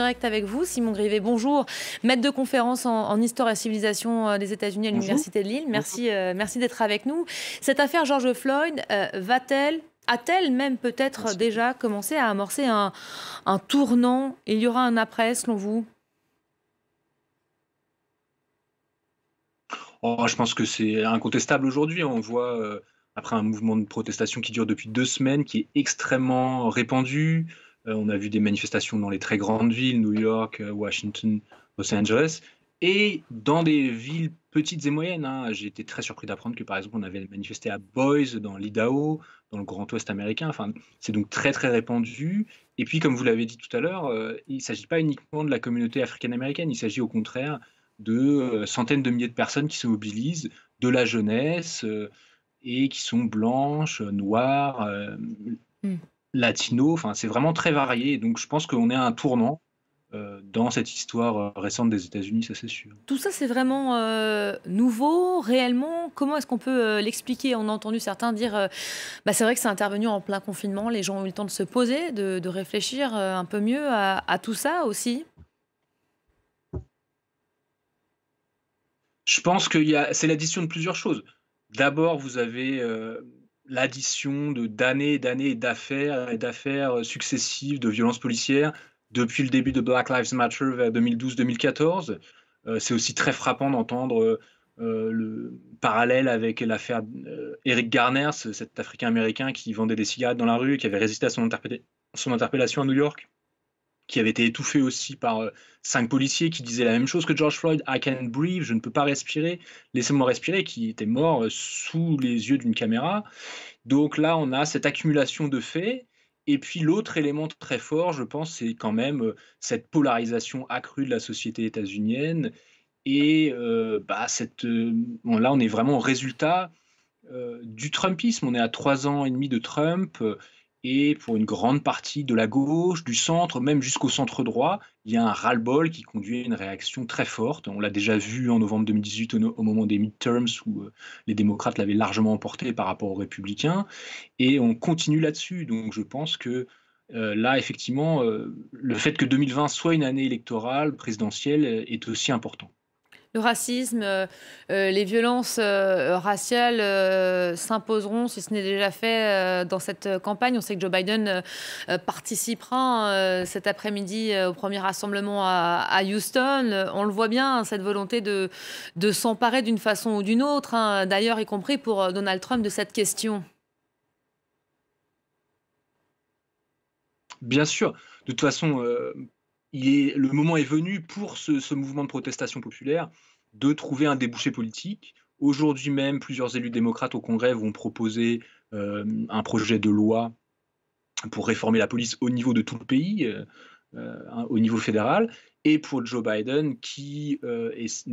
direct avec vous, Simon Grivet, bonjour, maître de conférence en, histoire et civilisation euh, des États-Unis à l'Université de Lille. Merci, euh, merci d'être avec nous. Cette affaire George Floyd euh, va-t-elle, a-t-elle même peut-être déjà commencé à amorcer un, tournant Il y aura un après, selon vous oh, Je pense que c'est incontestable aujourd'hui. On voit, après un mouvement de protestation qui dure depuis deux semaines, qui est extrêmement répandu, euh, on a vu des manifestations dans les très grandes villes, New York, euh, Washington, Los Angeles, et dans des villes petites et moyennes. Hein. J'ai été très surpris d'apprendre que, par exemple, on avait manifesté à Boise, dans l'Idaho, dans le Grand Ouest américain. Enfin, c'est donc très, très répandu. Et puis, comme vous l'avez dit tout à l'heure, euh, il ne s'agit pas uniquement de la communauté africaine-américaine, il s'agit au contraire de centaines de milliers de personnes qui se mobilisent, de la jeunesse, et qui sont blanches, noires, hmm latino. Enfin, c'est vraiment très varié. Donc, je pense qu'on est à un tournant euh, dans cette histoire euh, récente des États-Unis, ça c'est sûr. Tout ça, c'est vraiment euh, nouveau, réellement. Comment est-ce qu'on peut l'expliquer On a entendu certains dire, bah, c'est vrai que c'est intervenu en plein confinement. Les gens ont eu le temps de se poser, de, réfléchir un peu mieux à, à tout ça aussi. Je pense que c'est l'addition de plusieurs choses. D'abord, vous avez l'addition de d'années et d'années d'affaires et d'affaires successives de violences policières depuis le début de Black Lives Matter vers 2012-2014. Euh, c'est aussi très frappant d'entendre euh, le parallèle avec l'affaire euh, Eric Garner, cet Africain-Américain qui vendait des cigarettes dans la rue et qui avait résisté à son, interpellation à New York qui avait été étouffé aussi par euh, cinq policiers qui disaient la même chose que George Floyd, I can't breathe, je ne peux pas respirer, laissez-moi respirer, qui était mort euh, sous les yeux d'une caméra. Donc là, on a cette accumulation de faits. Et puis l'autre élément très fort, je pense, c'est quand même euh, cette polarisation accrue de la société états-unienne. Et bah, cette, là, on est vraiment au résultat du Trumpisme. On est à trois ans et demi de Trump et pour une grande partie de la gauche, du centre, même jusqu'au centre droit, il y a un ras-le-bol qui conduit à une réaction très forte. On l'a déjà vu en novembre 2018 au, moment des midterms où euh, les démocrates l'avaient largement emporté par rapport aux républicains. Et on continue là-dessus. Donc je pense que euh, là, effectivement, euh, le fait que 2020 soit une année électorale présidentielle est aussi important le racisme, euh, euh, les violences euh, raciales s'imposeront, si ce n'est déjà fait dans cette campagne. On sait que Joe Biden participera cet après-midi au premier rassemblement à, Houston. On le voit bien, hein, cette volonté de, s'emparer d'une façon ou d'une autre, hein, d'ailleurs y compris pour Donald Trump, de cette question. Bien sûr. De toute façon, le moment est venu pour ce, mouvement de protestation populaire de trouver un débouché politique. Aujourd'hui même, plusieurs élus démocrates au Congrès vont proposer euh, un projet de loi pour réformer la police au niveau de tout le pays, euh, euh, au niveau fédéral, et pour Joe Biden qui,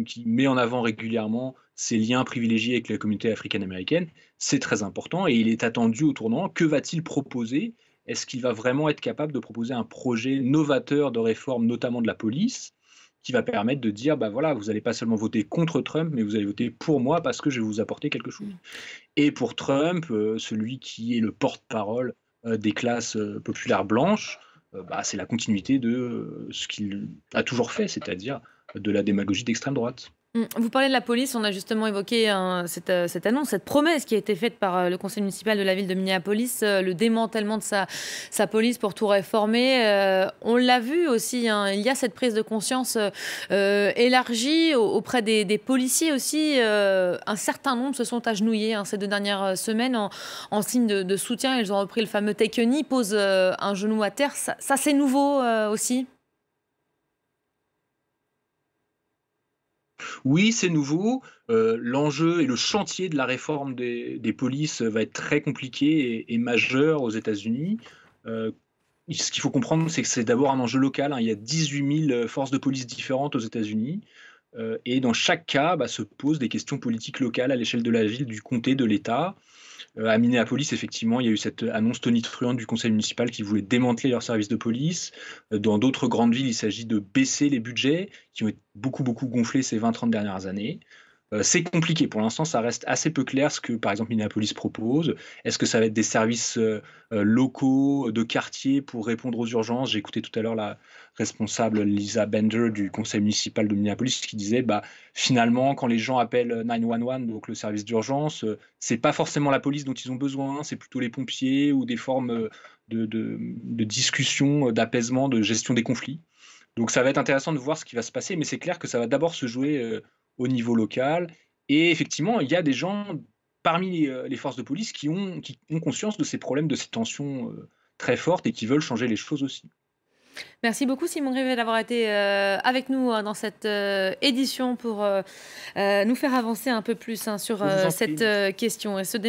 qui met en avant régulièrement ses liens privilégiés avec la communauté africaine-américaine. C'est très important et il est attendu au tournant. Que va-t-il proposer est-ce qu'il va vraiment être capable de proposer un projet novateur de réforme, notamment de la police, qui va permettre de dire, bah voilà, vous n'allez pas seulement voter contre Trump, mais vous allez voter pour moi parce que je vais vous apporter quelque chose. Et pour Trump, euh, celui qui est le porte-parole euh, des classes euh, populaires blanches, bah, c'est la continuité de ce qu'il a toujours fait, c'est-à-dire de la démagogie d'extrême droite. Mm. Vous parlez de la police, on a justement évoqué hein, euh, cette, annonce, cette promesse qui a été faite par euh, le conseil municipal de la ville de Minneapolis, euh, le démantèlement de sa, police pour tout réformer. on l'a vu aussi, hein, il y a cette prise de conscience élargie auprès des, policiers aussi. un certain nombre se sont agenouillés hein, ces deux dernières semaines en, signe de, soutien. Ils ont repris le fameux take knee, pose un genou à terre. ça c'est nouveau aussi Oui, c'est nouveau. Euh, l'enjeu et le chantier de la réforme des, polices va être très compliqué et, majeur aux États-Unis. Euh, ce qu'il faut comprendre, c'est que c'est d'abord un enjeu local. Hein. Il y a 18 000 euh, forces de police différentes aux États-Unis. Euh, et dans chaque cas, bah, se posent des questions politiques locales à l'échelle de la ville, du comté, de l'État. Euh, à Minneapolis, effectivement, il y a eu cette annonce tonitruante du conseil municipal qui voulait démanteler leur services de police. Euh, dans d'autres grandes villes, il s'agit de baisser les budgets qui ont été beaucoup, beaucoup gonflés ces 20-30 dernières années. Euh, c'est compliqué. Pour l'instant, ça reste assez peu clair ce que, par exemple, Minneapolis propose. Est-ce que ça va être des services euh, euh, locaux, de quartier pour répondre aux urgences J'ai écouté tout à l'heure la responsable Lisa Bender du conseil municipal de Minneapolis qui disait bah, finalement, quand les gens appellent 911, donc le service d'urgence, c'est pas forcément la police dont ils ont besoin, c'est plutôt les pompiers ou des formes de, de discussion, d'apaisement, de gestion des conflits. Donc ça va être intéressant de voir ce qui va se passer, mais c'est clair que ça va d'abord se jouer au niveau local. Et effectivement, il y a des gens parmi euh, les, forces de police qui ont, qui ont conscience de ces problèmes, de ces tensions euh, très fortes et qui veulent changer les choses aussi. Merci beaucoup Simon Grivet d'avoir été euh, avec nous dans cette édition pour nous faire avancer un peu plus hein, sur cette question et ce